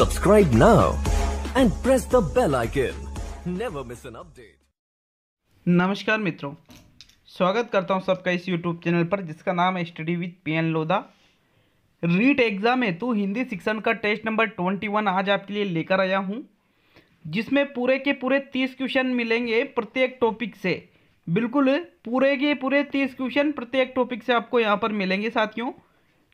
Subscribe now and press the bell icon. Never miss an update. नमस्कार मित्रों स्वागत करता हूं सबका इस YouTube चैनल पर जिसका नाम है study with P N Lodha REET exam हेतु हिंदी शिक्षण का टेस्ट नंबर 21 आज आपके लिए लेकर आया हूं जिसमें पूरे के पूरे 30 क्वेश्चन मिलेंगे प्रत्येक टॉपिक से बिल्कुल पूरे के पूरे 30 क्वेश्चन प्रत्येक टॉपिक से आपको यहां पर मिलेंगे साथियों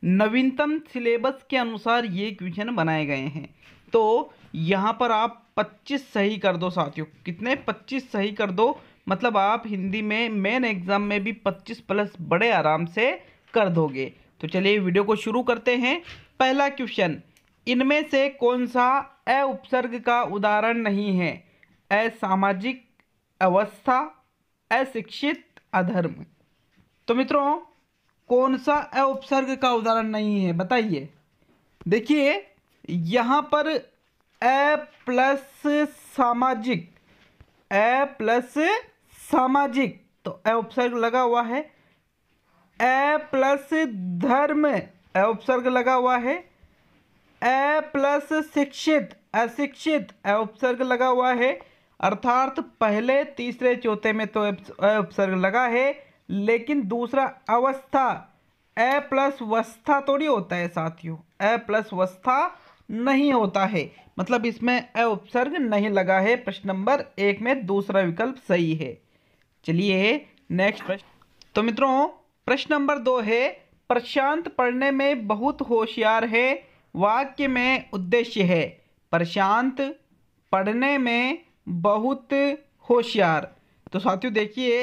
नवीनतम सिलेबस के अनुसार ये क्वेश्चन बनाए गए हैं तो यहाँ पर आप 25 सही कर दो साथियों कितने 25 सही कर दो मतलब आप हिंदी में मेन एग्ज़ाम में भी 25 प्लस बड़े आराम से कर दोगे तो चलिए वीडियो को शुरू करते हैं पहला क्वेश्चन इनमें से कौन सा अ उपसर्ग का उदाहरण नहीं है असामाजिक अवस्था अशिक्षित अधर्म तो मित्रों कौन सा अपसर्ग का उदाहरण नहीं है बताइए देखिए यहाँ पर ए प्लस सामाजिक ए प्लस सामाजिक तो ए उपसर्ग लगा हुआ है ए प्लस धर्म ए उपसर्ग लगा हुआ है ए प्लस शिक्षित अशिक्षित ए उपसर्ग लगा हुआ है अर्थात पहले तीसरे चौथे में तो उपसर्ग लगा है लेकिन दूसरा अवस्था ए प्लस वस्था थोड़ी होता है साथियों ए प्लस वस्था नहीं होता है मतलब इसमें अ उपसर्ग नहीं लगा है प्रश्न नंबर एक में दूसरा विकल्प सही है चलिए नेक्स्ट प्रश्न तो मित्रों प्रश्न नंबर दो है प्रशांत पढ़ने में बहुत होशियार है वाक्य में उद्देश्य है प्रशांत पढ़ने में बहुत होशियार तो साथियों देखिए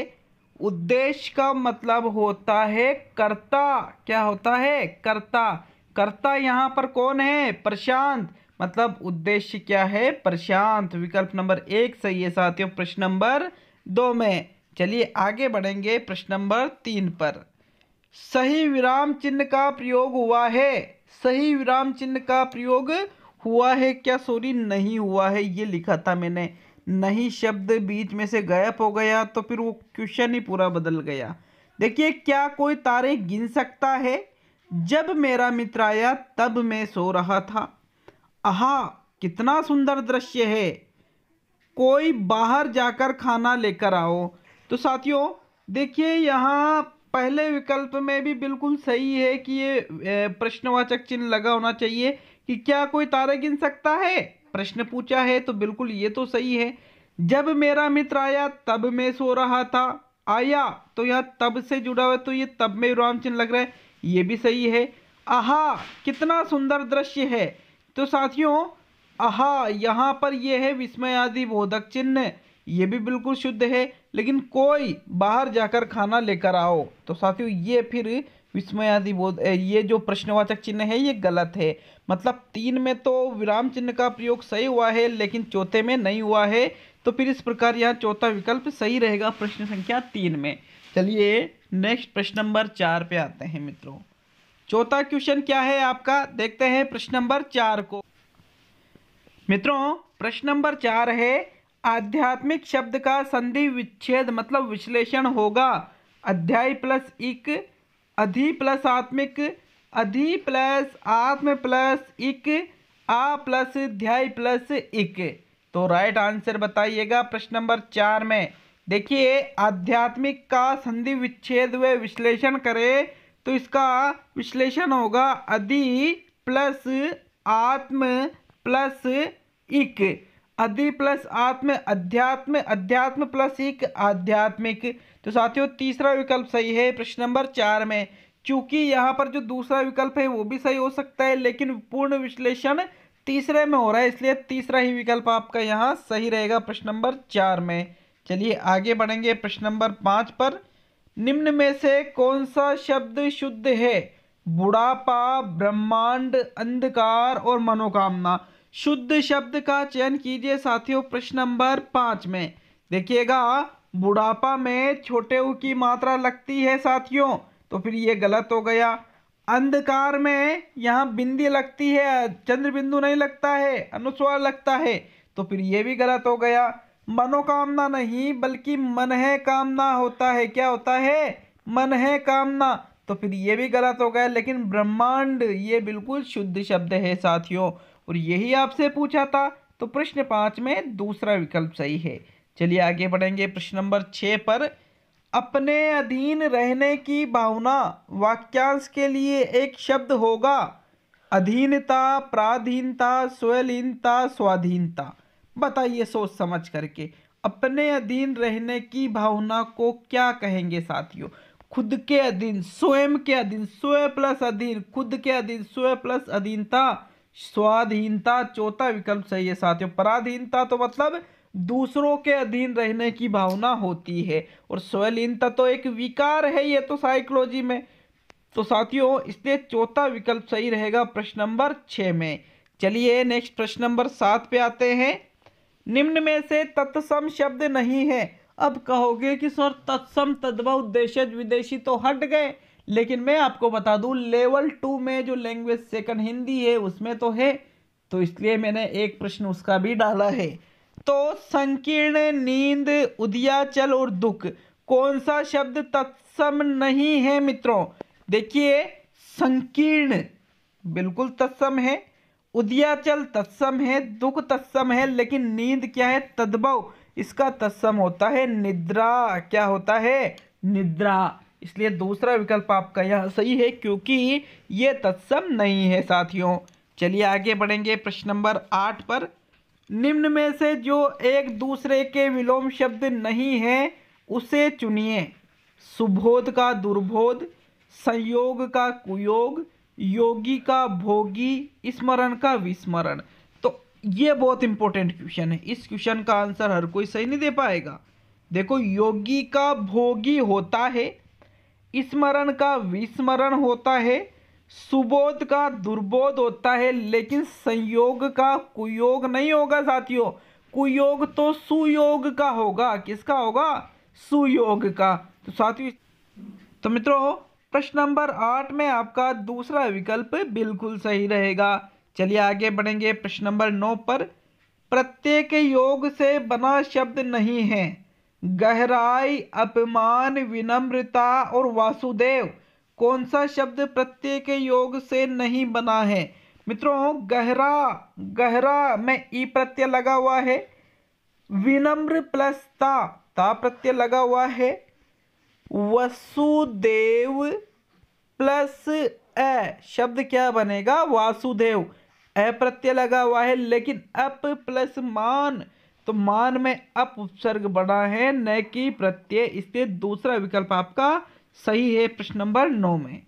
उद्देश्य का मतलब होता है कर्ता क्या होता है कर्ता कर्ता यहाँ पर कौन है प्रशांत मतलब उद्देश्य क्या है प्रशांत विकल्प नंबर एक सही है साथियों प्रश्न नंबर दो में चलिए आगे बढ़ेंगे प्रश्न नंबर तीन पर सही विराम चिन्ह का प्रयोग हुआ है सही विराम चिन्ह का प्रयोग हुआ है क्या सॉरी नहीं हुआ है ये लिखा था मैंने नहीं शब्द बीच में से गायब हो गया तो फिर वो क्वेश्चन ही पूरा बदल गया देखिए क्या कोई तारे गिन सकता है जब मेरा मित्र आया तब मैं सो रहा था आहा कितना सुंदर दृश्य है कोई बाहर जाकर खाना लेकर आओ तो साथियों देखिए यहाँ पहले विकल्प में भी बिल्कुल सही है कि ये प्रश्नवाचक चिन्ह लगा होना चाहिए कि क्या कोई तारे गिन सकता है प्रश्न पूछा है तो बिल्कुल ये तो सही है जब मेरा मित्र आया तब मैं सो रहा था आया तो यह तब से जुड़ा हुआ तो ये तब में विराम चिन्ह लग रहा है ये भी सही है आहा कितना सुंदर दृश्य है तो साथियों आहा यहाँ पर यह है विस्मय आदि बोधक चिन्ह ये भी बिल्कुल शुद्ध है लेकिन कोई बाहर जाकर खाना लेकर आओ तो साथियों ये फिर विस्मयादि बोध ये जो प्रश्नवाचक चिन्ह है ये गलत है मतलब तीन में तो विराम चिन्ह का प्रयोग सही हुआ है लेकिन चौथे में नहीं हुआ है तो फिर इस प्रकार यहाँ चौथा विकल्प सही रहेगा प्रश्न संख्या तीन में चलिए नेक्स्ट प्रश्न नंबर चार पे आते हैं मित्रों चौथा क्वेश्चन क्या है आपका देखते हैं प्रश्न नंबर चार को मित्रों प्रश्न नंबर चार है आध्यात्मिक शब्द का संधि विच्छेद मतलब विश्लेषण होगा अध्याय प्लस एक अधि प्लस आत्मिक अधि प्लस आत्म प्लस इक आ प्लस ध्याय प्लस इक तो राइट आंसर बताइएगा प्रश्न नंबर चार में देखिए आध्यात्मिक का संधि विच्छेद व विश्लेषण करें तो इसका विश्लेषण होगा अधि प्लस आत्म प्लस इक अधि प्लस आत्म अध्यात्म अध्यात्म प्लस एक आध्यात्मिक तो साथियों तीसरा विकल्प सही है प्रश्न नंबर चार में चूंकि यहाँ पर जो दूसरा विकल्प है वो भी सही हो सकता है लेकिन पूर्ण विश्लेषण तीसरे में हो रहा है इसलिए तीसरा ही विकल्प आपका यहाँ सही रहेगा प्रश्न नंबर चार में चलिए आगे बढ़ेंगे प्रश्न नंबर पाँच पर निम्न में से कौन सा शब्द शुद्ध है बुढ़ापा ब्रह्मांड अंधकार और मनोकामना शुद्ध शब्द का चयन कीजिए साथियों प्रश्न नंबर पाँच में देखिएगा बुढ़ापा में छोटे ऊ की मात्रा लगती है साथियों तो फिर ये गलत हो गया अंधकार में यहाँ बिंदी लगती है चंद्र बिंदु नहीं लगता है अनुस्वार लगता है तो फिर ये भी गलत हो गया मनोकामना नहीं बल्कि मन है कामना होता है क्या होता है मन है कामना तो फिर ये भी गलत हो गया लेकिन ब्रह्मांड ये बिल्कुल शुद्ध शब्द है साथियों और यही आपसे पूछा था तो प्रश्न पाँच में दूसरा विकल्प सही है चलिए आगे बढ़ेंगे प्रश्न नंबर छः पर अपने अधीन रहने की भावना वाक्यांश के लिए एक शब्द होगा अधीनता प्राधीनता स्वलीनता स्वाधीनता बताइए सोच समझ करके अपने अधीन रहने की भावना को क्या कहेंगे साथियों खुद के अधीन स्वयं के अधीन स्वय प्लस अधीन खुद के अधीन स्वय प्लस अधीनता स्वाधीनता चौथा विकल्प सही है साथियों पराधीनता तो मतलब दूसरों के अधीन रहने की भावना होती है और स्वलीनता तो एक विकार है ये तो साइकोलॉजी में तो साथियों इसलिए चौथा विकल्प सही रहेगा प्रश्न नंबर छः में चलिए नेक्स्ट प्रश्न नंबर सात पे आते हैं निम्न में से तत्सम शब्द नहीं है अब कहोगे कि सर तत्सम तद्वा उद्देश्य विदेशी तो हट गए लेकिन मैं आपको बता दूं लेवल टू में जो लैंग्वेज सेकंड हिंदी है उसमें तो है तो इसलिए मैंने एक प्रश्न उसका भी डाला है तो संकीर्ण नींद उदियाचल और दुख कौन सा शब्द तत्सम नहीं है मित्रों देखिए संकीर्ण बिल्कुल तत्सम है उदियाचल तत्सम है दुख तत्सम है लेकिन नींद क्या है तद्भव इसका तत्सम होता है निद्रा क्या होता है निद्रा इसलिए दूसरा विकल्प आपका यह सही है क्योंकि ये तत्सम नहीं है साथियों चलिए आगे बढ़ेंगे प्रश्न नंबर आठ पर निम्न में से जो एक दूसरे के विलोम शब्द नहीं है उसे चुनिए सुबोध का दुर्बोध संयोग का कुयोग योगी का भोगी स्मरण का विस्मरण तो ये बहुत इंपॉर्टेंट क्वेश्चन है इस क्वेश्चन का आंसर हर कोई सही नहीं दे पाएगा देखो योगी का भोगी होता है स्मरण का विस्मरण होता है सुबोध का दुर्बोध होता है लेकिन संयोग का कुयोग नहीं होगा साथियों कुयोग तो सुयोग का होगा किसका होगा सुयोग का तो साथियों तो मित्रों प्रश्न नंबर आठ में आपका दूसरा विकल्प बिल्कुल सही रहेगा चलिए आगे बढ़ेंगे प्रश्न नंबर नौ पर प्रत्येक योग से बना शब्द नहीं है गहराई अपमान विनम्रता और वासुदेव कौन सा शब्द प्रत्यय के योग से नहीं बना है मित्रों गहरा गहरा में ई प्रत्यय लगा हुआ है विनम्र प्लस ता ता प्रत्यय लगा हुआ है वसुदेव प्लस अ शब्द क्या बनेगा वासुदेव अ प्रत्यय लगा हुआ है लेकिन अप प्लस मान तो मान में अप उपसर्ग बड़ा है न कि प्रत्यय इसलिए दूसरा विकल्प आपका सही है प्रश्न नंबर नौ में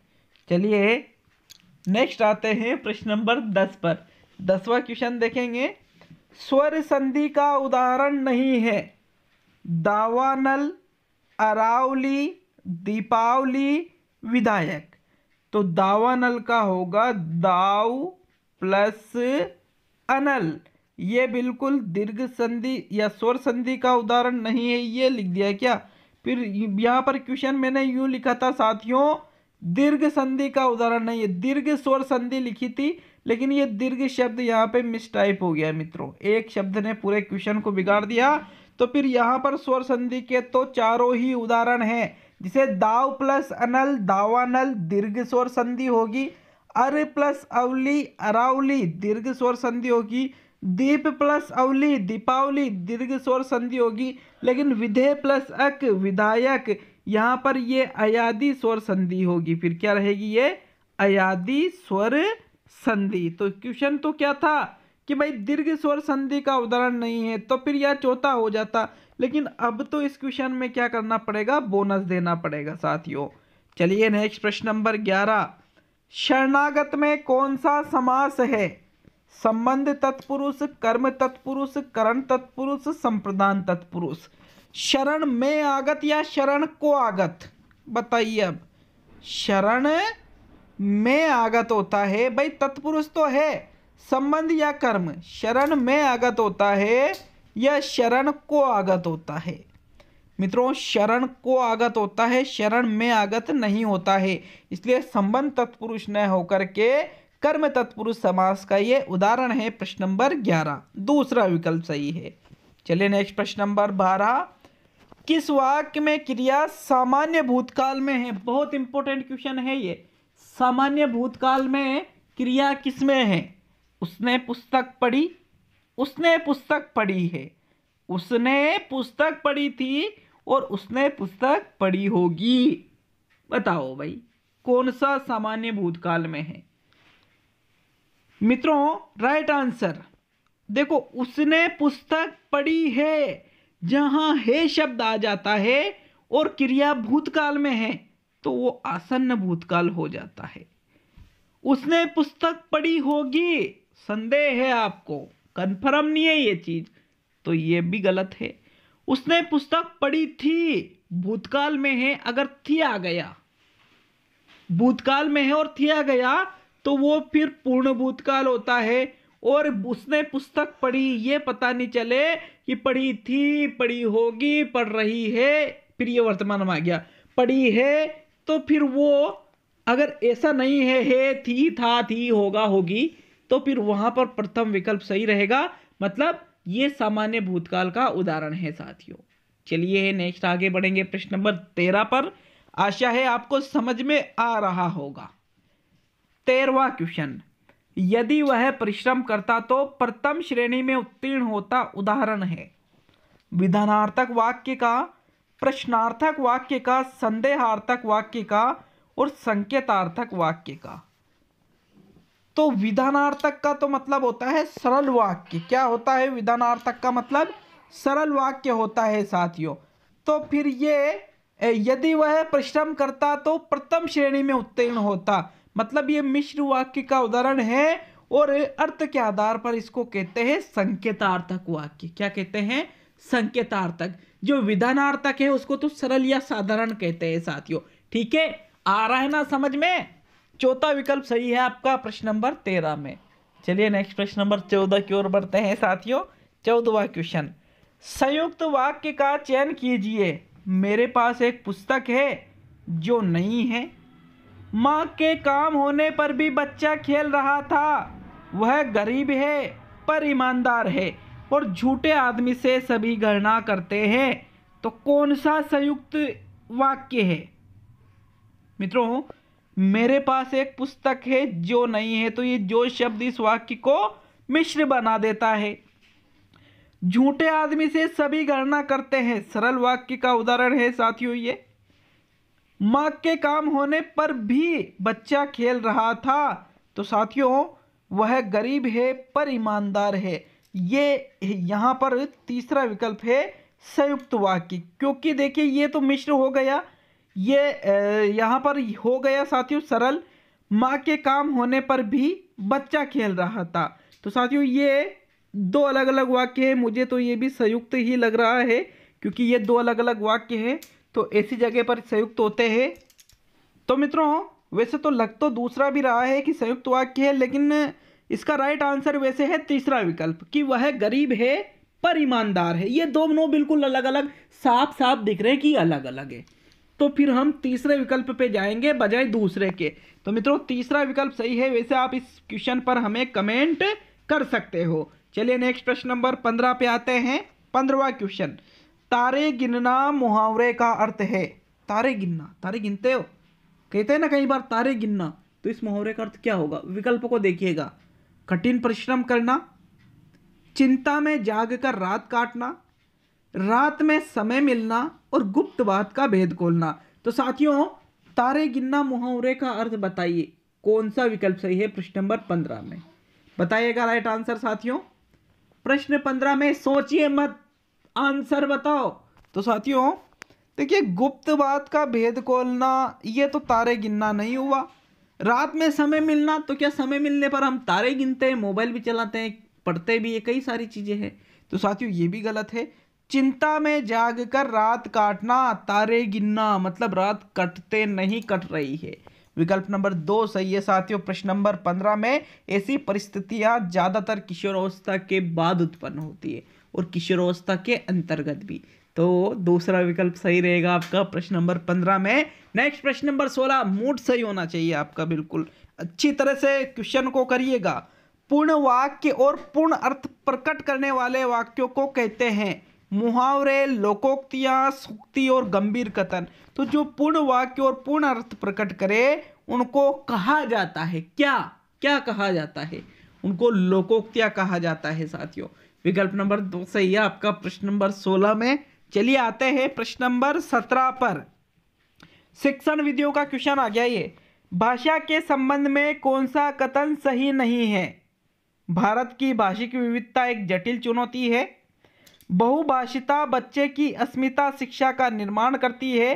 चलिए नेक्स्ट आते हैं प्रश्न नंबर दस पर दसवा क्वेश्चन देखेंगे स्वर संधि का उदाहरण नहीं है दावानल अरावली दीपावली विधायक तो दावानल का होगा दाव प्लस अनल ये बिल्कुल दीर्घ संधि या स्वर संधि का उदाहरण नहीं है ये लिख दिया क्या फिर यहाँ पर क्वेश्चन मैंने यूँ लिखा था साथियों दीर्घ संधि का उदाहरण नहीं है दीर्घ स्वर संधि लिखी थी लेकिन ये दीर्घ शब्द यहाँ पे मिसटाइप हो गया मित्रों एक शब्द ने पूरे क्वेश्चन को बिगाड़ दिया तो फिर यहाँ पर स्वर संधि के तो चारों ही उदाहरण हैं जिसे दाव प्लस अनल दावानल दीर्घ स्वर संधि होगी अर प्लस अवली अरावली दीर्घ स्वर संधि होगी दीप प्लस अवली दीपावली दीर्घ स्वर संधि होगी लेकिन विधेय प्लस अक विधायक यहाँ पर ये अयादि स्वर संधि होगी फिर क्या रहेगी ये अयादि स्वर संधि तो क्वेश्चन तो क्या था कि भाई दीर्घ स्वर संधि का उदाहरण नहीं है तो फिर यह चौथा हो जाता लेकिन अब तो इस क्वेश्चन में क्या करना पड़ेगा बोनस देना पड़ेगा साथियों चलिए नेक्स्ट प्रश्न नंबर ग्यारह शरणागत में कौन सा समास है संबंध तत्पुरुष कर्म तत्पुरुष करण तत्पुरुष संप्रदान तत्पुरुष शरण में आगत या शरण को आगत बताइए अब शरण में आगत होता है भाई तत्पुरुष तो है संबंध या कर्म शरण में आगत होता है या शरण को आगत होता है मित्रों शरण को आगत होता है शरण में आगत नहीं होता है इसलिए संबंध तत्पुरुष न होकर के कर्म तत्पुरुष समास का ये उदाहरण है प्रश्न नंबर ग्यारह दूसरा विकल्प सही है चलिए नेक्स्ट प्रश्न नंबर बारह किस वाक्य में क्रिया सामान्य भूतकाल में है बहुत इंपॉर्टेंट क्वेश्चन है ये सामान्य भूतकाल में क्रिया किस में है उसने पुस्तक पढ़ी उसने पुस्तक पढ़ी है उसने पुस्तक पढ़ी थी और उसने पुस्तक पढ़ी होगी बताओ भाई कौन सा सामान्य भूतकाल में है मित्रों राइट आंसर देखो उसने पुस्तक पढ़ी है जहाँ है शब्द आ जाता है और क्रिया भूतकाल में है तो वो आसन्न भूतकाल हो जाता है उसने पुस्तक पढ़ी होगी संदेह है आपको कन्फर्म नहीं है ये चीज तो ये भी गलत है उसने पुस्तक पढ़ी थी भूतकाल में है अगर थी आ गया भूतकाल में है और थी आ गया तो वो फिर पूर्ण भूतकाल होता है और उसने पुस्तक पढ़ी ये पता नहीं चले कि पढ़ी थी पढ़ी होगी पढ़ रही है फिर ये वर्तमान में आ गया पढ़ी है तो फिर वो अगर ऐसा नहीं है है थी था थी होगा होगी तो फिर वहाँ पर प्रथम विकल्प सही रहेगा मतलब ये सामान्य भूतकाल का उदाहरण है साथियों चलिए नेक्स्ट आगे बढ़ेंगे प्रश्न नंबर तेरह पर आशा है आपको समझ में आ रहा होगा तेरवा क्वेश्चन यदि वह परिश्रम करता तो प्रथम श्रेणी में उत्तीर्ण होता उदाहरण है विधानार्थक वाक्य का प्रश्नार्थक वाक्य का संदेहार्थक वाक्य का और संकेतार्थक वाक्य का तो विधानार्थक का तो मतलब होता है सरल वाक्य क्या होता है विधानार्थक का मतलब सरल वाक्य होता है साथियों तो फिर ये यदि वह परिश्रम करता तो प्रथम श्रेणी में उत्तीर्ण होता मतलब ये मिश्र वाक्य का उदाहरण है और अर्थ के आधार पर इसको कहते हैं संकेतार्थक वाक्य क्या कहते हैं संकेतार्थक जो विधानार्थक है उसको तो सरल या साधारण कहते हैं साथियों ठीक है आ रहा है ना समझ में चौथा विकल्प सही है आपका प्रश्न नंबर तेरह में चलिए नेक्स्ट प्रश्न नंबर चौदह की ओर बढ़ते हैं साथियों चौदवा क्वेश्चन संयुक्त वाक्य का चयन कीजिए मेरे पास एक पुस्तक है जो नहीं है माँ के काम होने पर भी बच्चा खेल रहा था वह गरीब है पर ईमानदार है और झूठे आदमी से सभी गणना करते हैं तो कौन सा संयुक्त वाक्य है मित्रों मेरे पास एक पुस्तक है जो नहीं है तो ये जो शब्द इस वाक्य को मिश्र बना देता है झूठे आदमी से सभी गणना करते हैं सरल वाक्य का उदाहरण है साथियों ये माँ के काम होने पर भी बच्चा खेल रहा था तो साथियों वह गरीब है पर ईमानदार है ये यहाँ पर तीसरा विकल्प है संयुक्त वाक्य क्योंकि देखिए ये तो मिश्र हो गया ये यहाँ पर हो गया साथियों सरल माँ के काम होने पर भी बच्चा खेल रहा था तो साथियों ये दो अलग अलग वाक्य है मुझे तो ये भी संयुक्त ही लग रहा है क्योंकि ये दो अलग अलग वाक्य है तो ऐसी जगह पर संयुक्त होते हैं तो मित्रों वैसे तो लग तो दूसरा भी रहा है कि संयुक्त वाक्य है लेकिन इसका राइट आंसर वैसे है तीसरा विकल्प कि वह गरीब है पर ईमानदार है ये दोनों बिल्कुल अलग अलग साफ साफ दिख रहे हैं कि अलग अलग है तो फिर हम तीसरे विकल्प पे जाएंगे बजाय दूसरे के तो मित्रों तीसरा विकल्प सही है वैसे आप इस क्वेश्चन पर हमें कमेंट कर सकते हो चलिए नेक्स्ट प्रश्न नंबर पंद्रह पे आते हैं पंद्रवा क्वेश्चन तारे गिनना मुहावरे का अर्थ है तारे गिनना तारे गिनते हो कहते हैं ना कई बार तारे गिनना तो इस मुहावरे का अर्थ क्या होगा विकल्प को देखिएगा कठिन परिश्रम करना चिंता में जाग कर रात काटना रात में समय मिलना और गुप्त बात का भेद खोलना तो साथियों तारे गिनना मुहावरे का अर्थ बताइए कौन सा विकल्प सही है प्रश्न नंबर पंद्रह में बताइएगा राइट आंसर साथियों प्रश्न पंद्रह में सोचिए मत आंसर बताओ तो साथियों देखिए गुप्त बात का भेद खोलना ये तो तारे गिनना नहीं हुआ रात में समय मिलना तो क्या समय मिलने पर हम तारे गिनते हैं मोबाइल भी चलाते हैं पढ़ते भी ये कई सारी चीज़ें हैं तो साथियों ये भी गलत है चिंता में जाग कर रात काटना तारे गिनना मतलब रात कटते नहीं कट रही है विकल्प नंबर दो सही है साथियों प्रश्न नंबर पंद्रह में ऐसी परिस्थितियां ज़्यादातर किशोर अवस्था के बाद उत्पन्न होती है और किशोरावस्था के अंतर्गत भी तो दूसरा विकल्प सही रहेगा आपका प्रश्न नंबर पंद्रह में नेक्स्ट प्रश्न नंबर सोलह मूड सही होना चाहिए आपका बिल्कुल अच्छी तरह से क्वेश्चन को करिएगा पूर्ण वाक्य और पूर्ण अर्थ प्रकट करने वाले वाक्यों को कहते हैं मुहावरे लोकोक्तियाँ सूक्ति और गंभीर कथन तो जो पूर्ण वाक्य और पूर्ण अर्थ प्रकट करे उनको कहा जाता है क्या क्या कहा जाता है उनको लोकोक्तिया कहा जाता है साथियों विकल्प नंबर दो सही है आपका प्रश्न नंबर सोलह में चलिए आते हैं प्रश्न नंबर सत्रह पर शिक्षण विधियों का क्वेश्चन आ गया ये भाषा के संबंध में कौन सा कथन सही नहीं है भारत की भाषिक विविधता एक जटिल चुनौती है बहुभाषिता बच्चे की अस्मिता शिक्षा का निर्माण करती है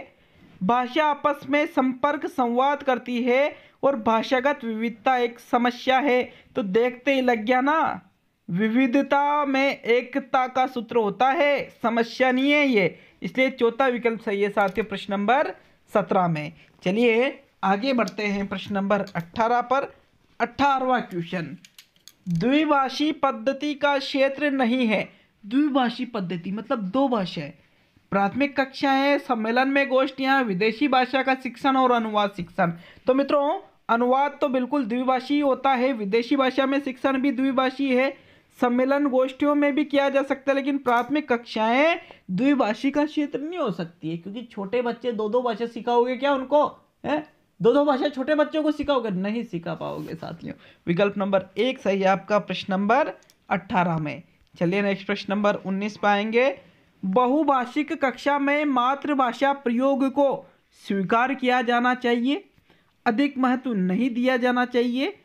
भाषा आपस में संपर्क संवाद करती है और भाषागत विविधता एक समस्या है तो देखते ही लग गया ना विविधता में एकता का सूत्र होता है समस्या नहीं है ये इसलिए चौथा विकल्प सही है साथियों प्रश्न नंबर सत्रह में चलिए आगे बढ़ते हैं प्रश्न नंबर अठारह पर अठारवा क्वेश्चन द्विभाषी पद्धति का क्षेत्र नहीं है द्विभाषी पद्धति मतलब दो भाषा है प्राथमिक कक्षा है सम्मेलन में गोष्ठियाँ विदेशी भाषा का शिक्षण और अनुवाद शिक्षण तो मित्रों अनुवाद तो बिल्कुल द्विभाषी होता है विदेशी भाषा में शिक्षण भी द्विभाषी है सम्मेलन गोष्ठियों में भी किया जा सकता है लेकिन प्राथमिक कक्षाएं द्विभाषिका क्षेत्र नहीं हो सकती है क्योंकि छोटे बच्चे दो दो भाषा सिखाओगे क्या उनको है दो दो भाषा छोटे बच्चों को सिखाओगे नहीं सिखा पाओगे साथियों विकल्प नंबर एक सही है आपका प्रश्न नंबर अट्ठारह में चलिए नेक्स्ट प्रश्न नंबर उन्नीस पाएंगे बहुभाषिक कक्षा में मातृभाषा प्रयोग को स्वीकार किया जाना चाहिए अधिक महत्व नहीं दिया जाना चाहिए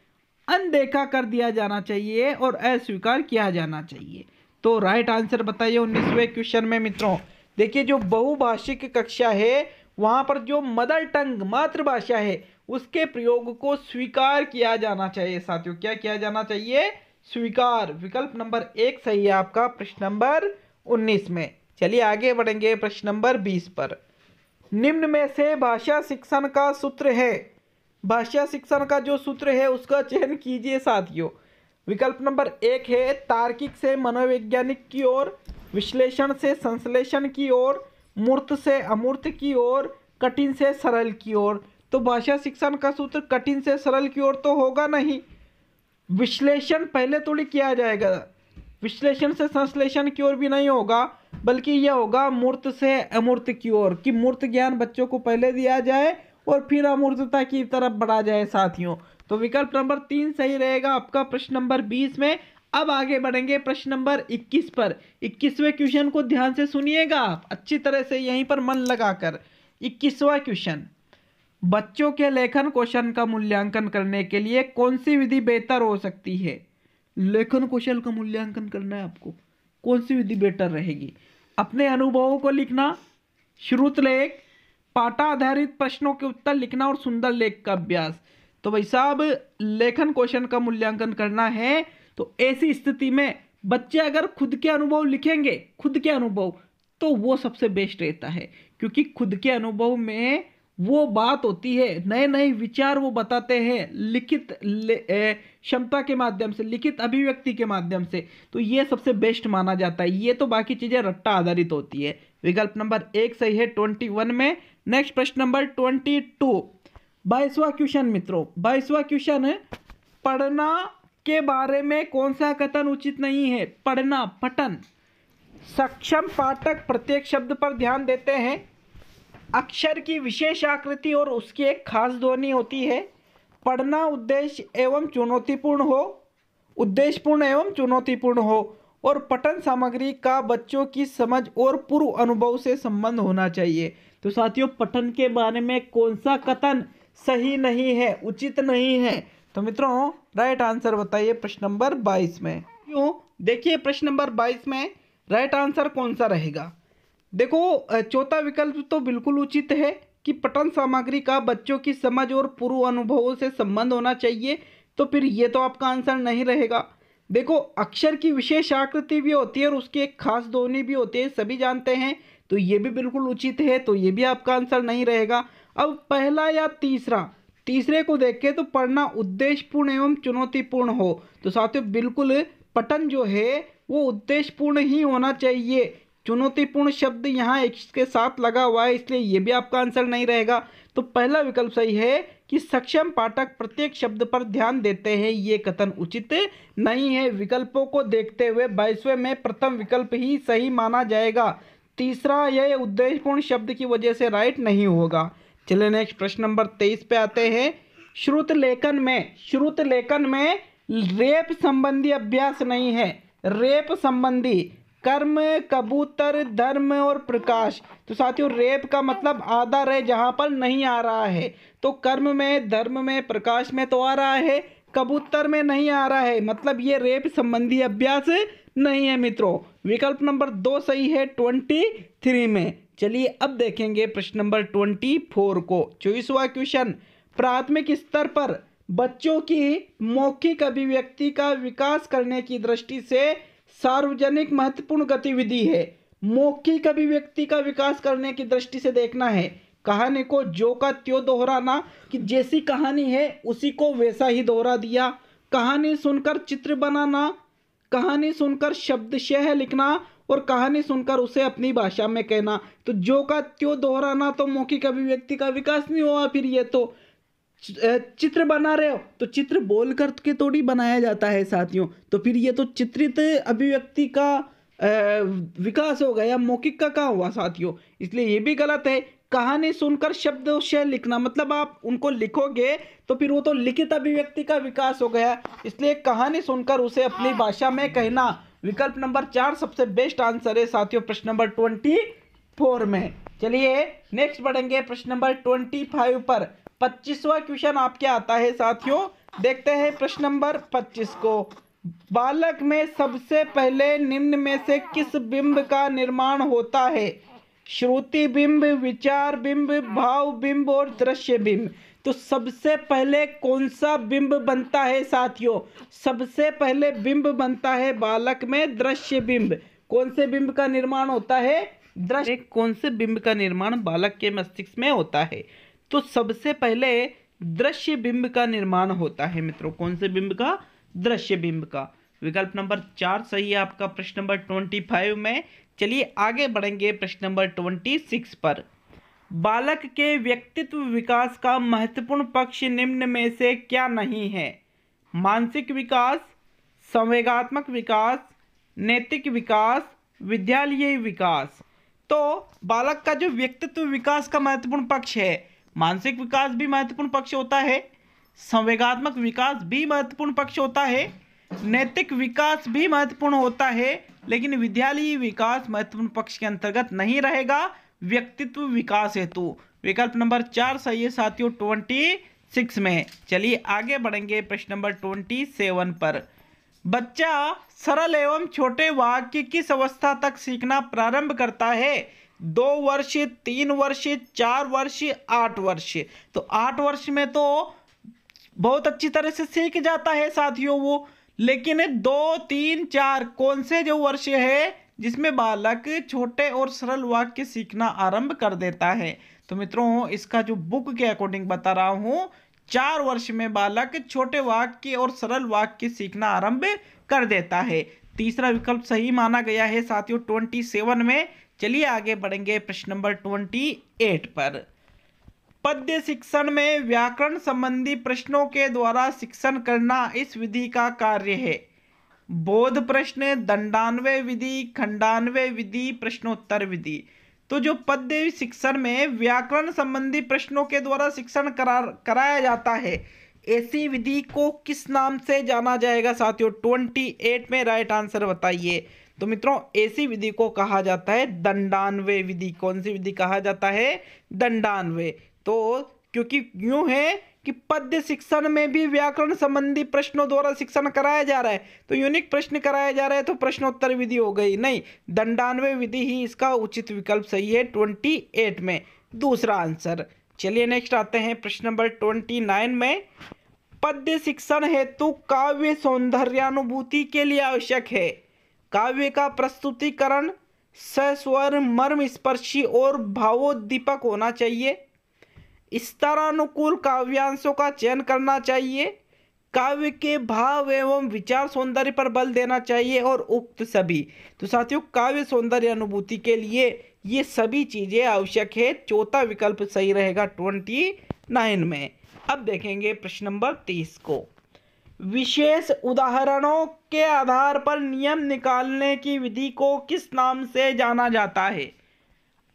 अनदेखा कर दिया जाना चाहिए और अस्वीकार किया जाना चाहिए तो राइट आंसर बताइए उन्नीसवें क्वेश्चन में मित्रों देखिए जो बहुभाषिक कक्षा है वहाँ पर जो मदर टंग मातृभाषा है उसके प्रयोग को स्वीकार किया जाना चाहिए साथियों क्या किया जाना चाहिए स्वीकार विकल्प नंबर एक सही है आपका प्रश्न नंबर उन्नीस में चलिए आगे बढ़ेंगे प्रश्न नंबर बीस पर निम्न में से भाषा शिक्षण का सूत्र है भाषा शिक्षण का जो सूत्र है उसका चयन कीजिए साथियों विकल्प नंबर एक है तार्किक से मनोवैज्ञानिक की ओर विश्लेषण से संश्लेषण की ओर मूर्त से अमूर्त की ओर कठिन से सरल की ओर तो भाषा शिक्षण का सूत्र कठिन से सरल की ओर तो होगा नहीं विश्लेषण पहले थोड़ी किया जाएगा विश्लेषण से संश्लेषण की ओर भी नहीं होगा बल्कि यह होगा मूर्त से अमूर्त की ओर कि मूर्त ज्ञान बच्चों को पहले दिया जाए और फिर अमूर्तता की तरफ बढ़ा जाए साथियों तो विकल्प नंबर तीन सही रहेगा आपका प्रश्न नंबर बीस में अब आगे बढ़ेंगे प्रश्न नंबर 21 पर 21वें क्वेश्चन को ध्यान से सुनिएगा आप अच्छी तरह से यहीं पर मन लगाकर 21वां क्वेश्चन बच्चों के लेखन क्वेश्चन का मूल्यांकन करने के लिए कौन सी विधि बेहतर हो सकती है लेखन कौशल का मूल्यांकन करना है आपको कौन सी विधि बेहतर रहेगी अपने अनुभवों को लिखना श्रुत लेख पाटा आधारित प्रश्नों के उत्तर लिखना और सुंदर लेख का अभ्यास तो भाई साहब लेखन क्वेश्चन का मूल्यांकन करना है तो ऐसी स्थिति में बच्चे अगर खुद के अनुभव लिखेंगे खुद के अनुभव तो वो सबसे बेस्ट रहता है क्योंकि खुद के अनुभव में वो बात होती है नए नए विचार वो बताते हैं लिखित क्षमता के माध्यम से लिखित अभिव्यक्ति के माध्यम से तो ये सबसे बेस्ट माना जाता है ये तो बाकी चीज़ें रट्टा आधारित होती है विकल्प नंबर एक सही है ट्वेंटी वन में नेक्स्ट प्रश्न नंबर ट्वेंटी टू बाईसवा क्वेश्चन मित्रों बाईसवा क्वेश्चन पढ़ना के बारे में कौन सा कथन उचित नहीं है पढ़ना पठन सक्षम पाठक प्रत्येक शब्द पर ध्यान देते हैं अक्षर की विशेष आकृति और उसकी एक खास ध्वनि होती है पढ़ना उद्देश्य एवं चुनौतीपूर्ण हो उद्देश्यपूर्ण एवं चुनौतीपूर्ण हो और पठन सामग्री का बच्चों की समझ और पूर्व अनुभव से संबंध होना चाहिए तो साथियों पठन के बारे में कौन सा कथन सही नहीं है उचित नहीं है तो मित्रों राइट आंसर बताइए प्रश्न नंबर बाईस में क्यों देखिए प्रश्न नंबर बाईस में राइट आंसर कौन सा रहेगा देखो चौथा विकल्प तो बिल्कुल उचित है कि पठन सामग्री का बच्चों की समझ और पूर्व अनुभवों से संबंध होना चाहिए तो फिर ये तो आपका आंसर नहीं रहेगा देखो अक्षर की विशेष आकृति भी होती है और उसकी एक खास ध्वनि भी होती है सभी जानते हैं तो ये भी बिल्कुल उचित है तो ये भी आपका आंसर नहीं रहेगा अब पहला या तीसरा तीसरे को देख के तो पढ़ना उद्देश्यपूर्ण एवं चुनौतीपूर्ण हो तो साथियों बिल्कुल पठन जो है वो उद्देश्यपूर्ण ही होना चाहिए चुनौतीपूर्ण शब्द यहाँ इसके साथ लगा हुआ है इसलिए ये भी आपका आंसर नहीं रहेगा तो पहला विकल्प सही है कि सक्षम पाठक प्रत्येक शब्द पर ध्यान देते हैं ये कथन उचित नहीं है विकल्पों को देखते हुए बाईसवें में प्रथम विकल्प ही सही माना जाएगा तीसरा यह उद्देश्यपूर्ण शब्द की वजह से राइट नहीं होगा चलिए नेक्स्ट प्रश्न नंबर तेईस पे आते हैं श्रुत लेखन में श्रुत लेखन में रेप संबंधी अभ्यास नहीं है रेप संबंधी कर्म कबूतर धर्म और प्रकाश तो साथियों रेप का मतलब आधार है जहाँ पर नहीं आ रहा है तो कर्म में धर्म में प्रकाश में तो आ रहा है कबूतर में नहीं आ रहा है मतलब ये रेप संबंधी अभ्यास नहीं है मित्रों विकल्प नंबर दो सही है ट्वेंटी थ्री में चलिए अब देखेंगे प्रश्न नंबर ट्वेंटी फोर को चौबीसवा क्वेश्चन प्राथमिक स्तर पर बच्चों की मौखिक अभिव्यक्ति का विकास करने की दृष्टि से सार्वजनिक महत्वपूर्ण गतिविधि है मौखिक अभिव्यक्ति का विकास करने की दृष्टि से देखना है कहानी को जो का त्यो दोहराना कि जैसी कहानी है उसी को वैसा ही दोहरा दिया कहानी सुनकर चित्र बनाना कहानी सुनकर शब्द शह लिखना और कहानी सुनकर उसे अपनी भाषा में कहना तो जो का त्यो दोहराना तो मौखिक अभिव्यक्ति का विकास नहीं हुआ फिर ये तो चित्र बना रहे हो तो चित्र बोल कर के थोड़ी बनाया जाता है साथियों तो फिर ये तो चित्रित अभिव्यक्ति का विकास हो गया मौखिक का कहाँ हुआ साथियों इसलिए ये भी गलत है कहानी सुनकर शब्द शब्दशय लिखना मतलब आप उनको लिखोगे तो फिर वो तो लिखित अभिव्यक्ति का विकास हो गया इसलिए कहानी सुनकर उसे अपनी हाँ। भाषा में कहना विकल्प नंबर चार सबसे बेस्ट आंसर है साथियों प्रश्न नंबर ट्वेंटी फोर में चलिए नेक्स्ट बढ़ेंगे प्रश्न नंबर ट्वेंटी फाइव पर पच्चीसवा क्वेश्चन आपके आता है साथियों देखते हैं प्रश्न नंबर पच्चीस को बालक में सबसे पहले निम्न में से किस बिंब का निर्माण होता है श्रुति बिंब विचार बिंब भाव बिंब और दृश्य बिंब तो सबसे पहले कौन सा बिंब बनता है साथियों सबसे पहले बिंब बनता है बालक में दृश्य बिंब कौन से बिंब का निर्माण होता है दृश्य कौन से बिंब का निर्माण बालक के मस्तिष्क में होता है तो सबसे पहले दृश्य बिंब का निर्माण होता है मित्रों कौन से बिंब का दृश्य बिंब का विकल्प नंबर चार सही है आपका प्रश्न नंबर ट्वेंटी फाइव में चलिए आगे बढ़ेंगे प्रश्न नंबर ट्वेंटी सिक्स पर बालक के व्यक्तित्व विकास का महत्वपूर्ण पक्ष निम्न में से क्या नहीं है मानसिक विकास संवेगात्मक विकास नैतिक विकास विद्यालय विकास तो बालक का जो व्यक्तित्व विकास का महत्वपूर्ण पक्ष है मानसिक विकास भी महत्वपूर्ण पक्ष होता है संवेगात्मक विकास भी महत्वपूर्ण पक्ष होता है नैतिक विकास भी महत्वपूर्ण होता है लेकिन विद्यालय विकास महत्वपूर्ण पक्ष के अंतर्गत नहीं रहेगा व्यक्तित्व विकास हेतु विकल्प नंबर चार सही है साथियों ट्वेंटी सिक्स में चलिए आगे बढ़ेंगे प्रश्न नंबर ट्वेंटी सेवन पर बच्चा सरल एवं छोटे वाक्य किस अवस्था तक सीखना प्रारंभ करता है दो वर्ष तीन वर्ष चार वर्ष आठ वर्ष तो आठ वर्ष में तो बहुत अच्छी तरह से सीख जाता है साथियों वो लेकिन दो तीन चार कौन से जो वर्ष है जिसमें बालक छोटे और सरल वाक्य सीखना आरंभ कर देता है तो मित्रों इसका जो बुक के अकॉर्डिंग बता रहा हूँ चार वर्ष में बालक छोटे वाक्य और सरल वाक्य सीखना आरंभ कर देता है तीसरा विकल्प सही माना गया है साथियों ट्वेंटी सेवन में चलिए आगे बढ़ेंगे प्रश्न नंबर ट्वेंटी एट पर पद्य शिक्षण में व्याकरण संबंधी प्रश्नों के द्वारा शिक्षण करना इस विधि का कार्य है बोध प्रश्न दंडानवे विधि खंडानवे विधि प्रश्नोत्तर विधि तो जो पद्य शिक्षण में व्याकरण संबंधी प्रश्नों के द्वारा शिक्षण करा कराया जाता है ऐसी विधि को किस नाम से जाना जाएगा साथियों ट्वेंटी एट में राइट आंसर बताइए तो मित्रों ऐसी विधि को कहा जाता है दंडानवे विधि कौन सी विधि कहा जाता है दंडानवे तो क्योंकि यूँ है कि पद्य शिक्षण में भी व्याकरण संबंधी प्रश्नों द्वारा शिक्षण कराया जा रहा है तो यूनिक प्रश्न कराया जा रहा है तो प्रश्नोत्तर विधि हो गई नहीं दंडानवे विधि ही इसका उचित विकल्प सही है ट्वेंटी एट में दूसरा आंसर चलिए नेक्स्ट आते हैं प्रश्न नंबर ट्वेंटी नाइन में पद्य शिक्षण हेतु काव्य सौंदर्यानुभूति के लिए आवश्यक है काव्य का प्रस्तुतिकरण सस्वर मर्म स्पर्शी और भावोद्दीपक होना चाहिए स्तरानुकूल काव्यांशों का चयन करना चाहिए काव्य के भाव एवं विचार सौंदर्य पर बल देना चाहिए और उक्त सभी तो साथियों काव्य सौंदर्य अनुभूति के लिए ये सभी चीज़ें आवश्यक है चौथा विकल्प सही रहेगा ट्वेंटी नाइन में अब देखेंगे प्रश्न नंबर तीस को विशेष उदाहरणों के आधार पर नियम निकालने की विधि को किस नाम से जाना जाता है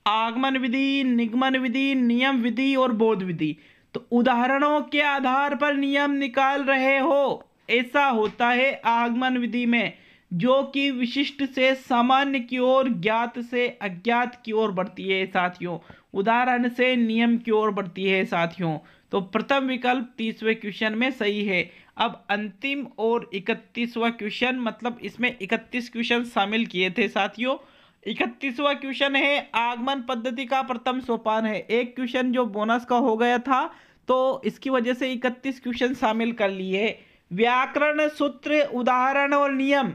आगमन विधि निगमन विधि नियम विधि और बोध विधि तो उदाहरणों के आधार पर नियम निकाल रहे हो ऐसा होता है आगमन विधि में जो कि विशिष्ट से सामान्य की ओर ज्ञात से अज्ञात की ओर बढ़ती है साथियों उदाहरण से नियम की ओर बढ़ती है साथियों तो प्रथम विकल्प तीसवें क्वेश्चन में सही है अब अंतिम और इकतीसवा क्वेश्चन मतलब इसमें इकतीस क्वेश्चन शामिल किए थे साथियों इकतीसवा क्वेश्चन है आगमन पद्धति का प्रथम सोपान है एक क्वेश्चन जो बोनस का हो गया था तो इसकी वजह से इकतीस क्वेश्चन शामिल कर लिए व्याकरण सूत्र उदाहरण और नियम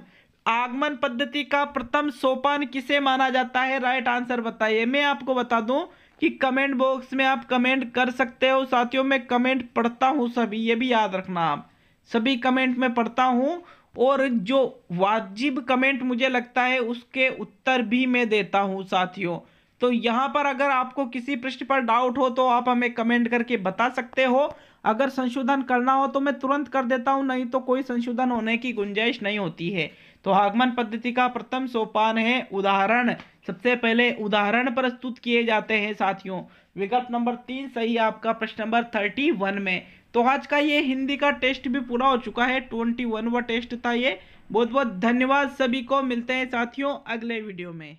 आगमन पद्धति का प्रथम सोपान किसे माना जाता है राइट आंसर बताइए मैं आपको बता दूं कि कमेंट बॉक्स में आप कमेंट कर सकते हो साथियों मैं कमेंट पढ़ता हूं सभी ये भी याद रखना आप सभी कमेंट में पढ़ता हूं और जो वाजिब कमेंट मुझे लगता है उसके उत्तर भी मैं देता हूँ साथियों तो यहाँ पर अगर आपको किसी प्रश्न पर डाउट हो तो आप हमें कमेंट करके बता सकते हो अगर संशोधन करना हो तो मैं तुरंत कर देता हूँ नहीं तो कोई संशोधन होने की गुंजाइश नहीं होती है तो आगमन पद्धति का प्रथम सोपान है उदाहरण सबसे पहले उदाहरण प्रस्तुत किए जाते हैं साथियों विकल्प नंबर तीन सही आपका प्रश्न नंबर थर्टी वन में तो आज का ये हिंदी का टेस्ट भी पूरा हो चुका है ट्वेंटी वन व टेस्ट था ये बहुत बहुत धन्यवाद सभी को मिलते हैं साथियों अगले वीडियो में